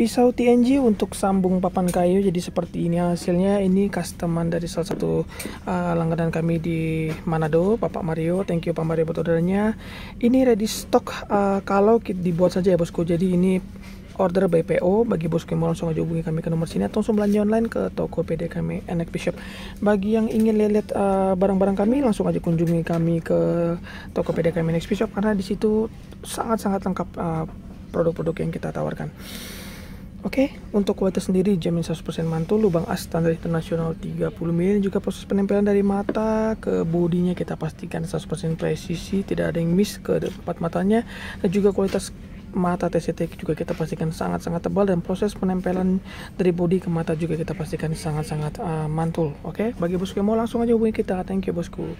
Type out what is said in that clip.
pisau TNG untuk sambung papan kayu jadi seperti ini hasilnya ini customan dari salah satu uh, langganan kami di Manado Bapak Mario thank you Pak Mario buat ordernya ini ready stock uh, kalau dibuat saja ya bosku jadi ini order BPO bagi bosku yang mau langsung aja hubungi kami ke nomor sini atau langsung belanja online ke toko PD kami Enek Bishop bagi yang ingin lihat uh, barang-barang uh, kami langsung aja kunjungi kami ke toko PD kami Enek Bishop karena disitu sangat-sangat lengkap uh, produk-produk yang kita tawarkan. Oke, okay, untuk kualitas sendiri jamin 100% mantul, lubang as standar internasional 30 mm juga proses penempelan dari mata ke bodinya kita pastikan 100% presisi, tidak ada yang miss ke depan matanya dan juga kualitas mata TCT juga kita pastikan sangat-sangat tebal dan proses penempelan dari bodi ke mata juga kita pastikan sangat-sangat uh, mantul oke okay? bagi bosku yang mau langsung aja hubungi kita thank you bosku